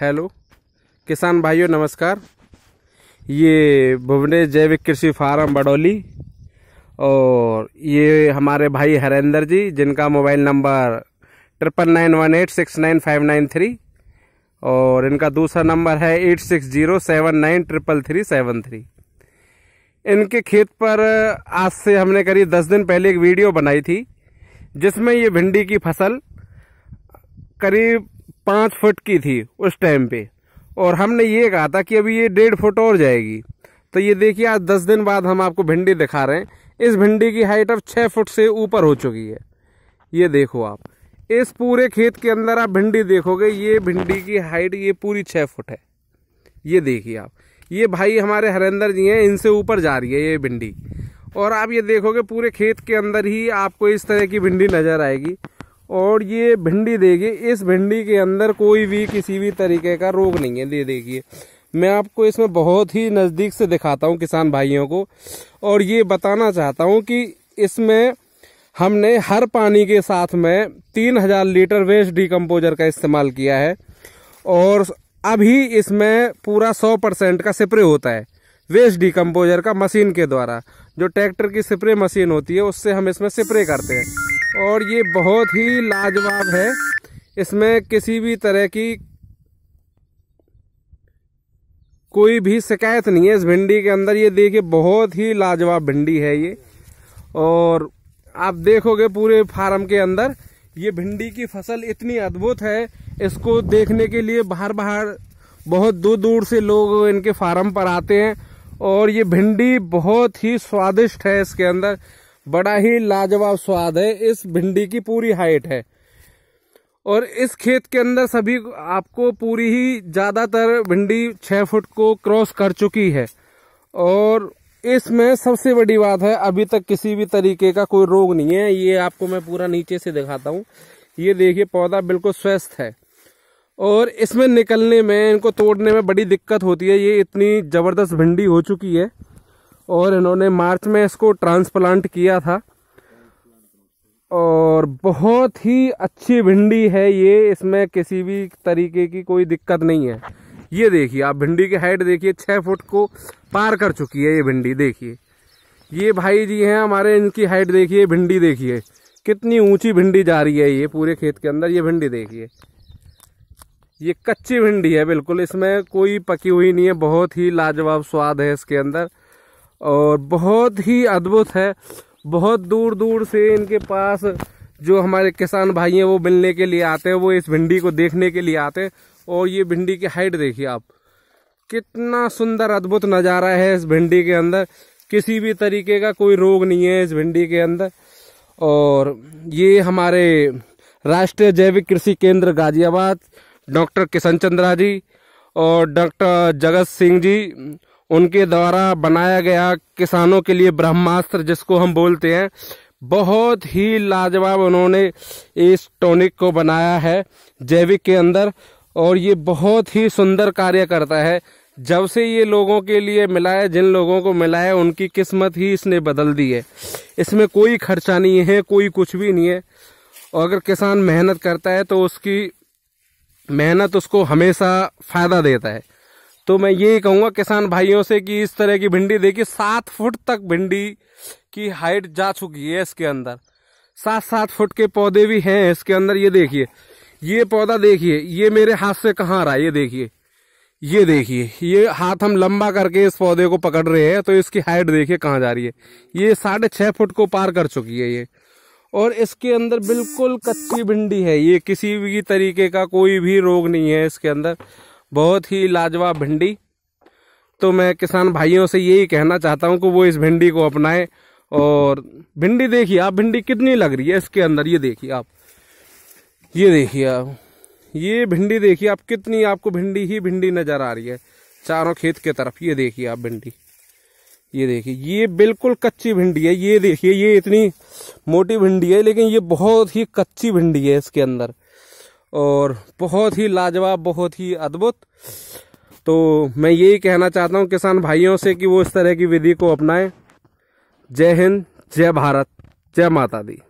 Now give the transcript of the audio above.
hello किसान भाइयों नमस्कार ये भुवनेश जैविक कृषि फार्म बडोली और ये हमारे भाई हरेंद्र जी जिनका mobile number triple nine one eight six nine five nine three और इनका दूसरा नंबर है eight six zero seven nine triple three seven three इनके खेत पर आज से हमने करीब दस दिन पहले एक वीडियो बनाई थी जिसमें ये भिंडी की फसल करीब पाँच फुट की थी उस टाइम पे और हमने ये कहा था कि अभी ये डेढ़ फुट और जाएगी तो ये देखिए आज दस दिन बाद हम आपको भिंडी दिखा रहे हैं इस भिंडी की हाइट अब छः फुट से ऊपर हो चुकी है ये देखो आप इस पूरे खेत के अंदर आप भिंडी देखोगे ये भिंडी की हाइट ये पूरी छः फुट है ये देखिए आप ये भाई हमारे हरेंद्र जी हैं इनसे ऊपर जा रही है ये भिंडी और आप ये देखोगे पूरे खेत के अंदर ही आपको इस तरह की भिंडी नज़र आएगी और ये भिंडी देखिए इस भिंडी के अंदर कोई भी किसी भी तरीके का रोग नहीं है दे देखिए मैं आपको इसमें बहुत ही नज़दीक से दिखाता हूँ किसान भाइयों को और ये बताना चाहता हूँ कि इसमें हमने हर पानी के साथ में तीन हजार लीटर वेस्ट डिकम्पोजर का इस्तेमाल किया है और अभी इसमें पूरा सौ परसेंट का स्प्रे होता है वेस्ट डिकम्पोजर का मशीन के द्वारा जो ट्रैक्टर की स्प्रे मशीन होती है उससे हम इसमें स्प्रे करते हैं और ये बहुत ही लाजवाब है इसमें किसी भी तरह की कोई भी शिकायत नहीं है इस भिंडी के अंदर ये देखिए बहुत ही लाजवाब भिंडी है ये और आप देखोगे पूरे फार्म के अंदर ये भिंडी की फसल इतनी अद्भुत है इसको देखने के लिए बाहर बाहर बहुत दूर दूर से लोग इनके फार्म पर आते हैं और ये भिंडी बहुत ही स्वादिष्ट है इसके अंदर बड़ा ही लाजवाब स्वाद है इस भिंडी की पूरी हाइट है और इस खेत के अंदर सभी आपको पूरी ही ज़्यादातर भिंडी छः फुट को क्रॉस कर चुकी है और इसमें सबसे बड़ी बात है अभी तक किसी भी तरीके का कोई रोग नहीं है ये आपको मैं पूरा नीचे से दिखाता हूँ ये देखिए पौधा बिल्कुल स्वस्थ है और इसमें निकलने में इनको तोड़ने में बड़ी दिक्कत होती है ये इतनी ज़बरदस्त भिंडी हो चुकी है और इन्होंने मार्च में इसको ट्रांसप्लांट किया था और बहुत ही अच्छी भिंडी है ये इसमें किसी भी तरीके की कोई दिक्कत नहीं है ये देखिए आप भिंडी की हाइट देखिए छः फुट को पार कर चुकी है ये भिंडी देखिए ये भाई जी हैं हमारे इनकी हाइट देखिए भिंडी देखिए कितनी ऊंची भिंडी जा रही है ये पूरे खेत के अंदर ये भिंडी देखिए ये कच्ची भिंडी है बिल्कुल इसमें कोई पकी हुई नहीं है बहुत ही लाजवाब स्वाद है इसके अंदर और बहुत ही अद्भुत है बहुत दूर दूर से इनके पास जो हमारे किसान भाई हैं वो मिलने के लिए आते हैं वो इस भिंडी को देखने के लिए आते हैं और ये भिंडी की हाइट देखिए आप कितना सुंदर अद्भुत नज़ारा है इस भिंडी के अंदर किसी भी तरीके का कोई रोग नहीं है इस भिंडी के अंदर और ये हमारे राष्ट्रीय जैविक कृषि केंद्र गाजियाबाद डॉक्टर किशन चंद्रा जी और डॉक्टर जगत सिंह जी उनके द्वारा बनाया गया किसानों के लिए ब्रह्मास्त्र जिसको हम बोलते हैं बहुत ही लाजवाब उन्होंने इस टॉनिक को बनाया है जैविक के अंदर और ये बहुत ही सुंदर कार्य करता है जब से ये लोगों के लिए मिला है जिन लोगों को मिला है उनकी किस्मत ही इसने बदल दी है इसमें कोई खर्चा नहीं है कोई कुछ भी नहीं है और अगर किसान मेहनत करता है तो उसकी मेहनत उसको हमेशा फ़ायदा देता है तो मैं ये कहूंगा किसान भाइयों से कि इस तरह की भिंडी देखिए सात फुट तक भिंडी की हाइट जा चुकी है इसके अंदर सात सात फुट के पौधे भी हैं इसके अंदर ये देखिए ये पौधा देखिए ये मेरे हाथ से कहाँ रहा है ये देखिए ये देखिए ये हाथ हम लंबा करके इस पौधे को पकड़ रहे हैं तो इसकी हाइट देखिए कहाँ जा रही है ये साढ़े छः फुट को पार कर चुकी है ये और इसके अंदर बिल्कुल कच्ची भिंडी है ये किसी भी तरीके का कोई भी रोग नहीं है इसके अंदर बहुत ही लाजवाब भिंडी तो मैं किसान भाइयों से यही कहना चाहता हूँ कि वो इस भिंडी को अपनाएं और भिंडी देखिए आप भिंडी कितनी लग रही है इसके अंदर ये देखिए आप ये देखिए आप ये भिंडी देखिए आप कितनी आपको भिंडी ही भिंडी नज़र आ रही है चारों खेत के तरफ ये देखिए आप भिंडी ये देखिए ये बिल्कुल कच्ची भिंडी है ये देखिए ये इतनी मोटी भिंडी है लेकिन ये बहुत ही कच्ची भिंडी है इसके अंदर और बहुत ही लाजवाब बहुत ही अद्भुत तो मैं यही कहना चाहता हूँ किसान भाइयों से कि वो इस तरह की विधि को अपनाएं जय हिंद जय भारत जय माता दी